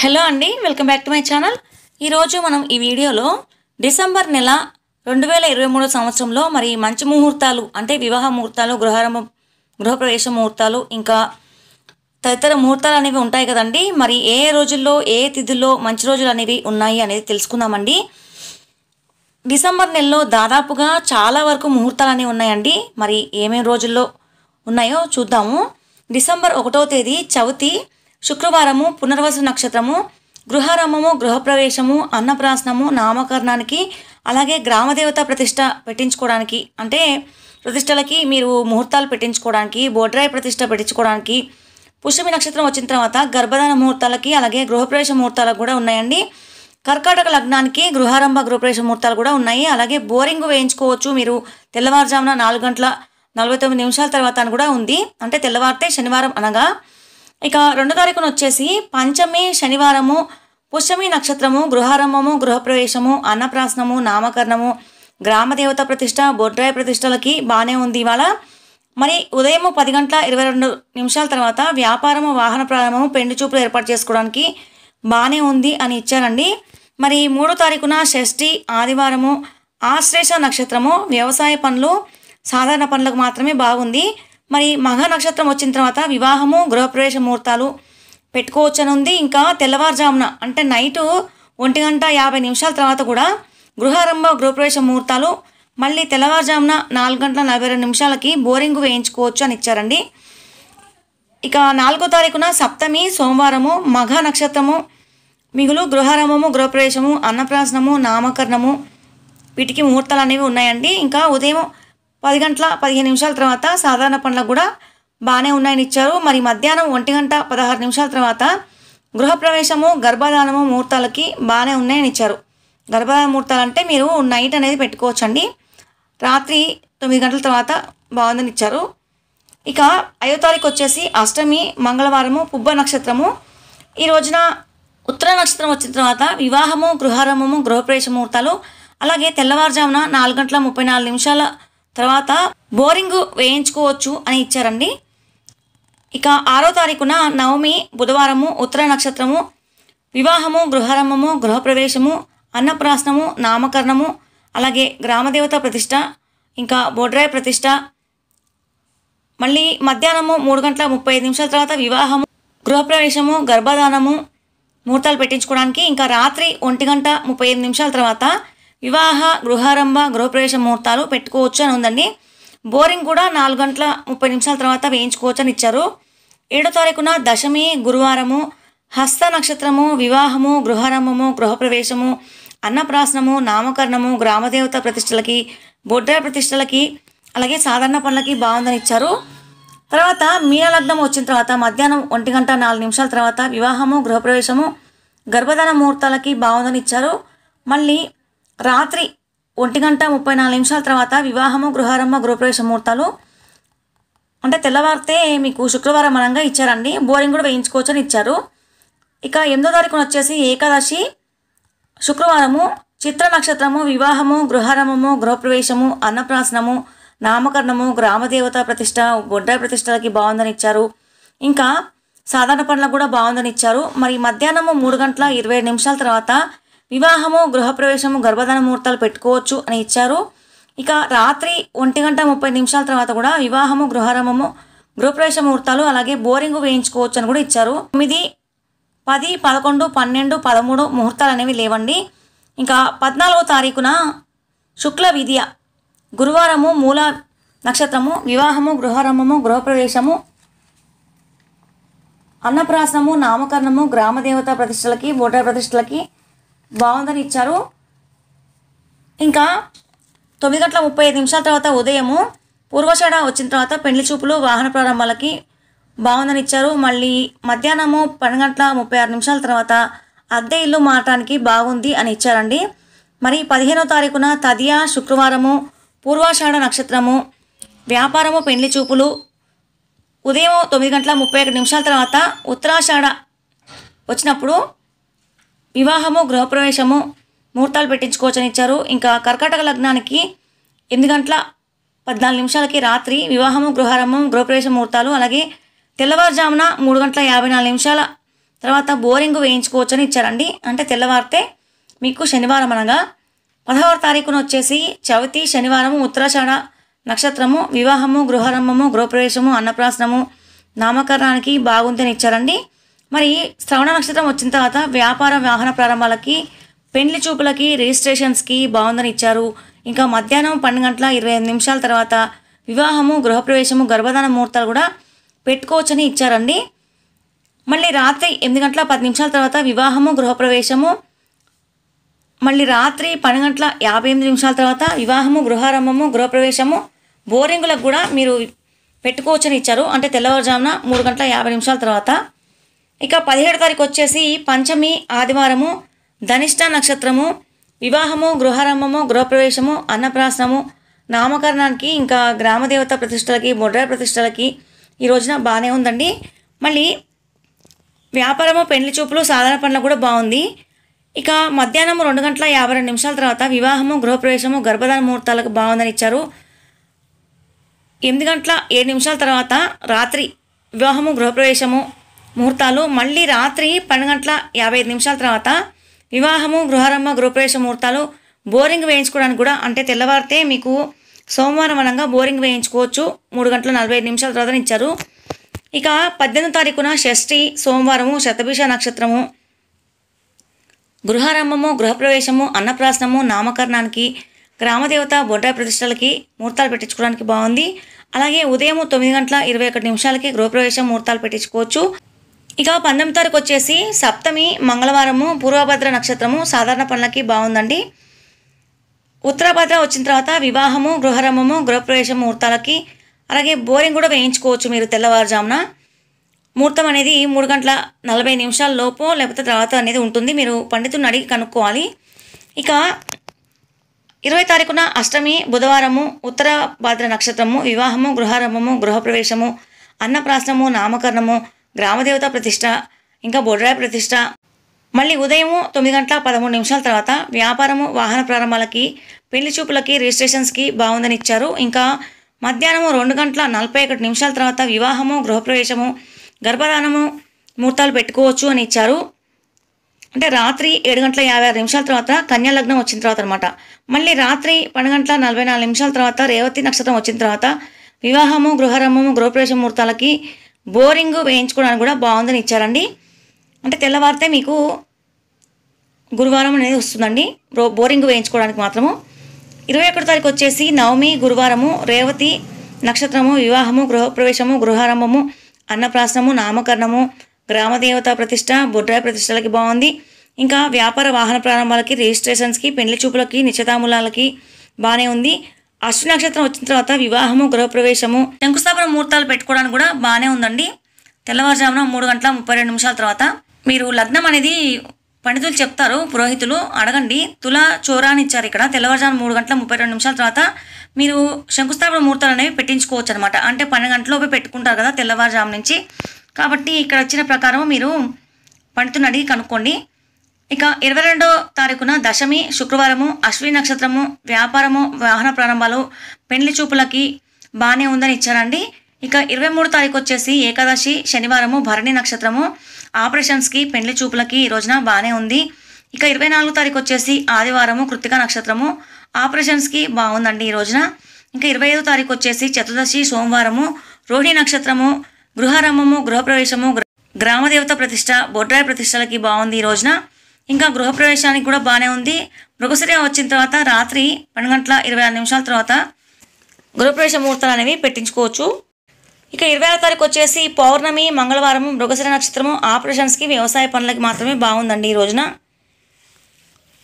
hello అండి welcome back to my channel ఈరోజు మనం ఈ వీడియోలో డిసెంబర్ నెల రెండు వేల ఇరవై మూడో సంవత్సరంలో మరి మంచి ముహూర్తాలు అంటే వివాహ ముహూర్తాలు గృహారంభం గృహప్రవేశ ముహూర్తాలు ఇంకా తదితర ముహూర్తాలు అనేవి ఉంటాయి కదండి మరి ఏ రోజుల్లో ఏ తిథుల్లో మంచి రోజులు అనేవి ఉన్నాయి అనేది తెలుసుకుందామండి డిసెంబర్ నెలలో దాదాపుగా చాలా వరకు ముహూర్తాలు అనేవి ఉన్నాయండి మరి ఏమేమి రోజుల్లో ఉన్నాయో చూద్దాము డిసెంబర్ ఒకటో తేదీ చవితి శుక్రవారము పునర్వసు నక్షత్రము గృహారంభము గృహప్రవేశము అన్నప్రాసనము నామకరణానికి అలాగే గ్రామదేవత ప్రతిష్ట పెట్టించుకోవడానికి అంటే ప్రతిష్టలకి మీరు ముహూర్తాలు పెట్టించుకోవడానికి బోడ్రాయి ప్రతిష్ట పెట్టించుకోవడానికి పుష్పమి నక్షత్రం వచ్చిన తర్వాత గర్భధాన ముహూర్తాలకి అలాగే గృహప్రవేశ ముహూర్తాలకు కూడా ఉన్నాయండి కర్కాటక లగ్నానికి గృహారంభ గృహప్రవేశ ముహూర్తాలు కూడా ఉన్నాయి అలాగే బోరింగ్ వేయించుకోవచ్చు మీరు తెల్లవారుజామున నాలుగు గంటల నలభై తొమ్మిది నిమిషాల తర్వాత అని కూడా ఉంది అంటే తెల్లవారితే శనివారం అనగా ఇక రెండో తారీఖున వచ్చేసి పంచమి శనివారము పుష్యమి నక్షత్రము గృహారంభము గృహప్రవేశము అన్నప్రాసనము నామకరణము గ్రామదేవత ప్రతిష్ట బొడ్రాయ ప్రతిష్టలకి బాగానే ఉంది ఇవాళ మరి ఉదయం పది గంటల ఇరవై రెండు నిమిషాల తర్వాత వ్యాపారము వాహన ప్రారంభము పెండు చూపులు ఏర్పాటు చేసుకోవడానికి బాగానే ఉంది అని ఇచ్చారండి మరి మూడో తారీఖున షష్ఠి ఆదివారము ఆశ్లేష నక్షత్రము వ్యవసాయ పనులు సాధారణ పనులకు మాత్రమే బాగుంది మరి మఘ నక్షత్రం వచ్చిన తర్వాత వివాహము గృహప్రవేశ ముహూర్తాలు పెట్టుకోవచ్చనుంది ఇంకా తెల్లవారుజామున అంటే నైటు ఒంటి గంట యాభై నిమిషాల తర్వాత కూడా గృహారంభ గృహప్రవేశ ముహూర్తాలు మళ్ళీ తెల్లవారుజామున నాలుగు గంటల నలభై రెండు నిమిషాలకి బోరింగ్ వేయించుకోవచ్చు అని ఇచ్చారండి ఇక నాలుగో తారీఖున సప్తమి సోమవారము మఘ నక్షత్రము మిగులు గృహారంభము గృహప్రవేశము అన్నప్రాసనము నామకరణము వీటికి ముహూర్తాలు అనేవి ఉన్నాయండి ఇంకా ఉదయం పది గంటల పదిహేను నిమిషాల తర్వాత సాధారణ పనులకు కూడా బాగానే ఉన్నాయని ఇచ్చారు మరి మధ్యాహ్నం ఒంటి గంట పదహారు నిమిషాల తర్వాత గృహప్రవేశము గర్భధానము ముహూర్తాలకి బాగానే ఉన్నాయని ఇచ్చారు గర్భధాన ముహూర్తాలు అంటే మీరు నైట్ అనేది పెట్టుకోవచ్చండి రాత్రి తొమ్మిది గంటల తర్వాత బాగుందని ఇచ్చారు ఇక ఐదో తారీఖు వచ్చేసి అష్టమి మంగళవారము పుబ్బ నక్షత్రము ఈ రోజున ఉత్తర నక్షత్రం వచ్చిన తర్వాత వివాహము గృహారంభము గృహప్రవేశ ముహూర్తాలు అలాగే తెల్లవారుజామున నాలుగు గంటల ముప్పై నాలుగు నిమిషాల తర్వాత బోరింగ్ వేయించుకోవచ్చు అని ఇచ్చారండి ఇక ఆరో తారీఖున నవమి బుధవారము ఉత్తర నక్షత్రము వివాహము గృహారంభము గృహప్రవేశము అన్నప్రాసనము నామకరణము అలాగే గ్రామదేవత ప్రతిష్ట ఇంకా బోడ్రాయ ప్రతిష్ట మళ్ళీ మధ్యాహ్నము మూడు గంటల ముప్పై ఐదు నిమిషాల తర్వాత వివాహము గృహప్రవేశము గర్భధానము ముహూర్తాలు పెట్టించుకోవడానికి ఇంకా రాత్రి ఒంటి గంట ముప్పై ఐదు నిమిషాల తర్వాత వివాహ గృహారంభ గృహప్రవేశ ముహూర్తాలు పెట్టుకోవచ్చు అని ఉందండి బోరింగ్ కూడా నాలుగు గంటల ముప్పై నిమిషాల తర్వాత వేయించుకోవచ్చు అని ఇచ్చారు ఏడో తారీఖున దశమి గురువారము హస్త నక్షత్రము వివాహము గృహారంభము గృహప్రవేశము అన్నప్రాసనము నామకరణము గ్రామదేవత ప్రతిష్టలకి బొడ్డ ప్రతిష్టలకి అలాగే సాధారణ పనులకి బాగుందని ఇచ్చారు తర్వాత మీనలగ్నం వచ్చిన తర్వాత మధ్యాహ్నం ఒంటి గంట నాలుగు నిమిషాల తర్వాత వివాహము గృహప్రవేశము గర్భధాన ముహూర్తాలకి బాగుందని ఇచ్చారు మళ్ళీ రాత్రి ఒంటి గంట ముప్పై నాలుగు నిమిషాల తర్వాత వివాహము గృహారంభ గృహప్రవేశ ముహూర్తాలు అంటే తెల్లవారితే మీకు శుక్రవారం అనంగా ఇచ్చారండి బోరింగ్ కూడా వేయించుకోవచ్చు అని ఇచ్చారు ఇక ఎనిమిదో తారీఖున వచ్చేసి ఏకాదశి శుక్రవారము చిత్ర నక్షత్రము వివాహము గృహారంభము గృహప్రవేశము అన్నప్రాసనము నామకరణము గ్రామదేవత ప్రతిష్ట గొడ్డ ప్రతిష్టలకి బాగుందని ఇచ్చారు ఇంకా సాధారణ పనులకు కూడా బాగుందని ఇచ్చారు మరి మధ్యాహ్నము మూడు గంటల ఇరవై నిమిషాల తర్వాత వివాహము గృహప్రవేశము గర్భధన ముహూర్తాలు పెట్టుకోవచ్చు అని ఇచ్చారు ఇక రాత్రి ఒంటి గంట ముప్పై నిమిషాల తర్వాత కూడా వివాహము గృహరమము గృహప్రవేశ ముహూర్తాలు అలాగే బోరింగ్ వేయించుకోవచ్చు అని కూడా ఇచ్చారు తొమ్మిది పది పదకొండు పన్నెండు పదమూడు ముహూర్తాలు అనేవి లేవండి ఇంకా పద్నాలుగో తారీఖున శుక్ల విద్య గురువారము మూల నక్షత్రము వివాహము గృహరమము గృహప్రవేశము అన్నప్రాసనము నామకరణము గ్రామదేవత ప్రతిష్టలకి ఓటర్ ప్రతిష్టలకి బాగుందని ఇచ్చారు ఇంకా తొమ్మిది గంటల ముప్పై ఐదు నిమిషాల తర్వాత ఉదయము పూర్వషాఢ వచ్చిన తర్వాత పెండ్లి చూపులు వాహన ప్రారంభాలకి బాగుందని ఇచ్చారు మళ్ళీ మధ్యాహ్నము పన్నెండు గంటల ముప్పై ఆరు నిమిషాల తర్వాత అద్దె ఇల్లు మారటానికి బాగుంది అని ఇచ్చారండి మరి పదిహేనో తారీఖున తదియా శుక్రవారము పూర్వాషాఢ నక్షత్రము వ్యాపారము పెండ్లి చూపులు ఉదయం తొమ్మిది గంటల ముప్పై నిమిషాల తర్వాత ఉత్తరాషాఢ వచ్చినప్పుడు వివాహము గృహప్రవేశము ముహూర్తాలు పెట్టించుకోవచ్చని ఇచ్చారు ఇంకా కర్కాటక లగ్నానికి ఎనిమిది గంటల పద్నాలుగు నిమిషాలకి రాత్రి వివాహము గృహారంభం గృహప్రవేశ ముహూర్తాలు అలాగే తెల్లవారుజామున మూడు గంటల యాభై నాలుగు నిమిషాల తర్వాత బోరింగ్ వేయించుకోవచ్చని ఇచ్చారండి అంటే తెల్లవారితే మీకు శనివారం అనగా పదహారు తారీఖున వచ్చేసి చవితి శనివారము ఉత్తరాషాఢ నక్షత్రము వివాహము గృహారంభము గృహప్రవేశము అన్నప్రాసనము నామకరణానికి బాగుందని ఇచ్చారండి మరి శ్రవణ నక్షత్రం వచ్చిన తర్వాత వ్యాపార వాహన ప్రారంభాలకి పెండ్లి చూపులకి రిజిస్ట్రేషన్స్కి బాగుందని ఇచ్చారు ఇంకా మధ్యాహ్నం పన్నెండు గంటల ఇరవై ఐదు నిమిషాల తర్వాత వివాహము గృహప్రవేశము గర్భధాన ముహూర్తాలు కూడా పెట్టుకోవచ్చని ఇచ్చారండి మళ్ళీ రాత్రి ఎనిమిది గంటల పది నిమిషాల తర్వాత వివాహము గృహప్రవేశము మళ్ళీ రాత్రి పన్నెండు గంటల యాభై ఎనిమిది నిమిషాల తర్వాత వివాహము గృహారంభము గృహప్రవేశము బోరింగులకు కూడా మీరు పెట్టుకోవచ్చని ఇచ్చారు అంటే తెల్లవారుజామున మూడు గంటల యాభై నిమిషాల తర్వాత ఇక పదిహేడు తారీఖు వచ్చేసి పంచమి ఆదివారము ధనిష్ట నక్షత్రము వివాహము గృహారంభము గృహప్రవేశము అన్నప్రాసనము నామకరణానికి ఇంకా గ్రామదేవత ప్రతిష్టలకి బొడ్ర ప్రతిష్టలకి ఈ రోజున బాగానే ఉందండి మళ్ళీ వ్యాపారము పెండ్లి చూపులు సాధారణ పనులు కూడా బాగుంది ఇక మధ్యాహ్నం రెండు గంటల యాభై రెండు నిమిషాల తర్వాత వివాహము గృహప్రవేశము గర్భధాన ముహూర్తాలకు బాగుందని ఇచ్చారు ఎనిమిది గంటల ఏడు నిమిషాల తర్వాత రాత్రి వివాహము గృహప్రవేశము ముహూర్తాలు మళ్ళీ రాత్రి పన్నెండు గంటల యాభై ఐదు నిమిషాల తర్వాత వివాహము గృహారంభ గృహప్రవేశ ముహూర్తాలు బోరింగ్ వేయించుకోవడానికి కూడా అంటే తెల్లవారితే మీకు సోమవారం అనగా బోరింగ్ వేయించుకోవచ్చు మూడు గంటల నలభై ఐదు నిమిషాల తర్వాత ఇచ్చారు ఇక పద్దెనిమిది తారీఖున షష్ఠి సోమవారము శతభీష నక్షత్రము గృహారంభము గృహప్రవేశము అన్నప్రాసనము నామకరణానికి గ్రామదేవత బొడ్డా ప్రతిష్టలకి ముహూర్తాలు పెట్టించుకోవడానికి బాగుంది అలాగే ఉదయం తొమ్మిది గంటల ఇరవై ఒకటి నిమిషాలకి గృహప్రవేశం ముహూర్తాలు పెట్టించుకోవచ్చు ఇక పంతొమ్మిది తారీఖు వచ్చేసి సప్తమి మంగళవారము పూర్వభద్ర నక్షత్రము సాధారణ పనులకి బాగుందండి ఉత్తరభద్ర వచ్చిన తర్వాత వివాహము గృహరమము గృహప్రవేశ ముహూర్తాలకి అలాగే బోరింగ్ కూడా వేయించుకోవచ్చు మీరు తెల్లవారుజామున ముహూర్తం అనేది మూడు గంటల నలభై నిమిషాల లోపు లేకపోతే తర్వాత అనేది ఉంటుంది మీరు పండితుని అడిగి కనుక్కోవాలి ఇక ఇరవై తారీఖున అష్టమి బుధవారము ఉత్తర భాద్ర నక్షత్రము వివాహము గృహారంభము గృహప్రవేశము అన్నప్రాసనము నామకరణము గ్రామదేవత ప్రతిష్ట ఇంకా బొడ్రాయి ప్రతిష్ట మళ్ళీ ఉదయం తొమ్మిది గంటల పదమూడు నిమిషాల తర్వాత వ్యాపారము వాహన ప్రారంభాలకి పెళ్లి చూపులకి రిజిస్ట్రేషన్స్కి బాగుందని ఇచ్చారు ఇంకా మధ్యాహ్నము రెండు గంటల నలభై ఒకటి నిమిషాల తర్వాత వివాహము గృహప్రవేశము గర్భధానము ముహూర్తాలు పెట్టుకోవచ్చు అని ఇచ్చారు అంటే రాత్రి ఏడు గంటల యాభై ఆరు నిమిషాల తర్వాత కన్యా లగ్నం వచ్చిన తర్వాత అనమాట మళ్ళీ రాత్రి పన్నెండు గంటల నలభై నాలుగు నిమిషాల తర్వాత రేవతి నక్షత్రం వచ్చిన తర్వాత వివాహము గృహరము గృహప్రవేశ ముహూర్తాలకి బోరింగ్ వేయించుకోవడానికి కూడా బాగుందని ఇచ్చారండి అంటే తెల్లవారితే మీకు గురువారం అనేది వస్తుందండి బో బోరింగ్ వేయించుకోవడానికి మాత్రము ఇరవై ఒకటి తారీఖు వచ్చేసి నవమి గురువారము రేవతి నక్షత్రము వివాహము గృహప్రవేశము గృహారంభము అన్నప్రాసనము నామకరణము గ్రామదేవత ప్రతిష్ట బొడ్రాయి ప్రతిష్టలకి బాగుంది ఇంకా వ్యాపార వాహన ప్రారంభాలకి రిజిస్ట్రేషన్స్కి పెండ్లి చూపులకి నిశ్చితాములాలకి బాగానే ఉంది అశ్వి నక్షత్రం వచ్చిన తర్వాత వివాహము గృహప్రవేశము శంకుస్థాపన ముహూర్తాలు పెట్టుకోవడానికి కూడా బాగానే ఉందండి తెల్లవారుజామున మూడు గంటల ముప్పై రెండు నిమిషాల తర్వాత మీరు లగ్నం అనేది పండితులు చెప్తారు పురోహితులు అడగండి తులా చోరాని ఇచ్చారు ఇక్కడ తెల్లవారుజామున మూడు గంటల ముప్పై రెండు నిమిషాల తర్వాత మీరు శంకుస్థాపన ముహూర్తాలు అనేవి పెట్టించుకోవచ్చు అనమాట అంటే పన్నెండు గంటలలోపే పెట్టుకుంటారు కదా తెల్లవారుజాము నుంచి కాబట్టి ఇక్కడ వచ్చిన ప్రకారం మీరు పండితుని అడిగి కనుక్కోండి ఇక ఇరవై రెండో తారీఖున దశమి శుక్రవారము అశ్విని నక్షత్రము వ్యాపారము వాహన ప్రారంభాలు పెండ్లి చూపులకి బాగానే ఉందని ఇచ్చారండి ఇక ఇరవై మూడు తారీఖు వచ్చేసి ఏకాదశి శనివారము భరణి నక్షత్రము ఆపరేషన్స్కి పెండ్లి చూపులకి ఈ రోజున బాగానే ఉంది ఇక ఇరవై నాలుగు తారీఖు వచ్చేసి ఆదివారము కృతిక నక్షత్రము ఆపరేషన్స్కి బాగుందండి ఈ రోజున ఇంకా ఇరవై ఐదు తారీఖు వచ్చేసి చతుర్దశి సోమవారము రోహిణి నక్షత్రము గృహారంభము గృహప్రవేశము గ్రామదేవత ప్రతిష్ట బొడ్రాయి ప్రతిష్టలకి బాగుంది ఈ రోజున ఇంకా గృహప్రవేశానికి కూడా బాగానే ఉంది మృగశిర వచ్చిన తర్వాత రాత్రి పన్నెండు గంటల ఇరవై ఆరు నిమిషాల తర్వాత గృహప్రవేశ ముహూర్తాలు అనేవి పెట్టించుకోవచ్చు ఇక ఇరవై ఆరో తారీఖు వచ్చేసి పౌర్ణమి మంగళవారం మృగశిర నక్షత్రము ఆపరేషన్స్కి వ్యవసాయ పనులకి మాత్రమే బాగుందండి ఈ రోజున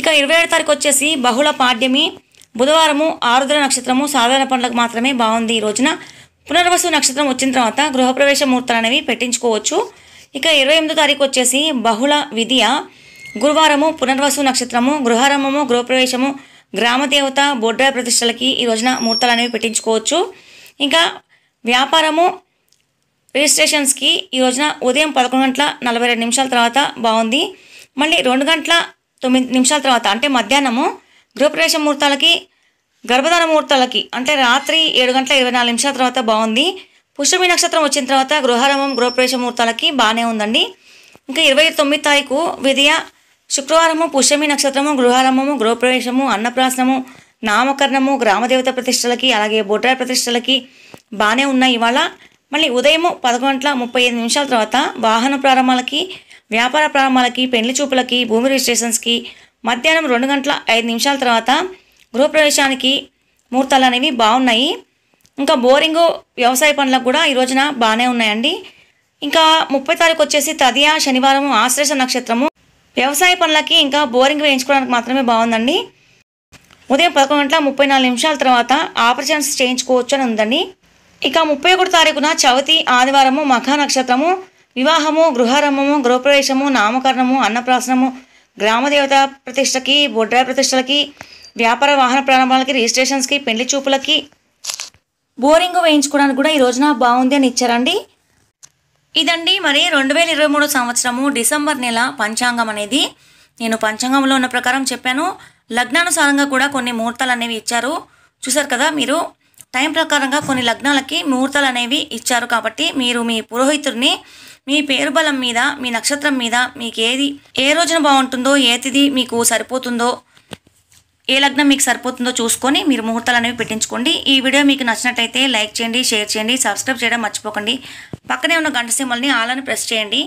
ఇక ఇరవై ఏడు తారీఖు వచ్చేసి బహుళ పాడ్యమి బుధవారము ఆరుద్ర నక్షత్రము సాధారణ పనులకు మాత్రమే బాగుంది ఈ రోజున పునర్వసు నక్షత్రం వచ్చిన తర్వాత గృహప్రవేశ ముహూర్తాలు అనేవి పెట్టించుకోవచ్చు ఇక ఇరవై ఎనిమిదో తారీఖు వచ్చేసి బహుళ విద్య గురువారము పునర్వసు నక్షత్రము గృహారంభము గృహప్రవేశము గ్రామదేవత బొడ్డ ప్రతిష్టలకి ఈ రోజున ముహూర్తాలు అనేవి పెట్టించుకోవచ్చు ఇంకా వ్యాపారము రిజిస్ట్రేషన్స్కి ఈ రోజున ఉదయం పదకొండు గంటల నలభై రెండు నిమిషాల తర్వాత బాగుంది మళ్ళీ రెండు గంటల తొమ్మిది నిమిషాల తర్వాత అంటే మధ్యాహ్నము గృహప్రవేశ ముహూర్తాలకి గర్భధాన ముహూర్తాలకి అంటే రాత్రి ఏడు గంటల ఇరవై నాలుగు నిమిషాల తర్వాత బాగుంది పుష్పమి నక్షత్రం వచ్చిన తర్వాత గృహారంభం గృహప్రవేశ ముహూర్తాలకి బాగానే ఉందండి ఇంకా ఇరవై తొమ్మిది తారీఖు విదయ శుక్రవారము పుష్యమి నక్షత్రము గృహారంభము గృహప్రవేశము అన్నప్రాసనము నామకరణము గ్రామదేవత ప్రతిష్టలకి అలాగే బొటార ప్రతిష్టలకి బాగానే ఉన్నాయి ఇవాళ మళ్ళీ ఉదయము పదకొండు గంటల ముప్పై ఐదు నిమిషాల తర్వాత వాహన ప్రారంభాలకి వ్యాపార ప్రారంభాలకి పెండ్లి చూపులకి భూమి రిజిస్ట్రేషన్స్కి మధ్యాహ్నం రెండు గంటల ఐదు నిమిషాల తర్వాత గృహప్రవేశానికి ముహూర్తాలు అనేవి బాగున్నాయి ఇంకా బోరింగు వ్యవసాయ పనులకు కూడా ఈ రోజున బాగానే ఉన్నాయండి ఇంకా ముప్పై తారీఖు వచ్చేసి తదియా శనివారం ఆశ్రేష నక్షత్రము వ్యవసాయ పనులకి ఇంకా బోరింగ్ వేయించుకోవడానికి మాత్రమే బాగుందండి ఉదయం పదకొండు గంటల ముప్పై నాలుగు నిమిషాల తర్వాత ఆపరేషన్స్ చేయించుకోవచ్చు అని ఉందండి ఇక ముప్పై ఒకటి తారీఖున చవితి ఆదివారము మఖ నక్షత్రము వివాహము గృహారంభము గృహప్రవేశము నామకరణము అన్నప్రాసనము గ్రామదేవత ప్రతిష్టకి బొడ్రాయ ప్రతిష్టలకి వ్యాపార వాహన ప్రారంభాలకి రిజిస్ట్రేషన్స్కి పెళ్లి చూపులకి బోరింగ్ వేయించుకోవడానికి కూడా ఈ రోజున బాగుంది అని ఇచ్చారండి ఇదండి మరి రెండు వేల ఇరవై మూడు సంవత్సరము డిసెంబర్ నెల పంచాంగం అనేది నేను పంచాంగంలో ఉన్న ప్రకారం చెప్పాను లగ్నానుసారంగా కూడా కొన్ని ముహూర్తాలు అనేవి ఇచ్చారు చూసారు కదా మీరు టైం ప్రకారంగా కొన్ని లగ్నాలకి ముహూర్తాలు అనేవి ఇచ్చారు కాబట్టి మీరు మీ పురోహితుడిని మీ పేరు బలం మీద మీ నక్షత్రం మీద మీకు ఏది ఏ రోజున బాగుంటుందో ఏ తిది మీకు సరిపోతుందో ఏ లగ్నం మీకు సరిపోతుందో చూసుకొని మీరు ముహూర్తాలు అనేవి పెట్టించుకోండి ఈ వీడియో మీకు నచ్చినట్లయితే లైక్ చేయండి షేర్ చేయండి సబ్స్క్రైబ్ చేయడం మర్చిపోకండి పక్కనే ఉన్న గంట సింబల్ని ఆలని ప్రెస్ చేయండి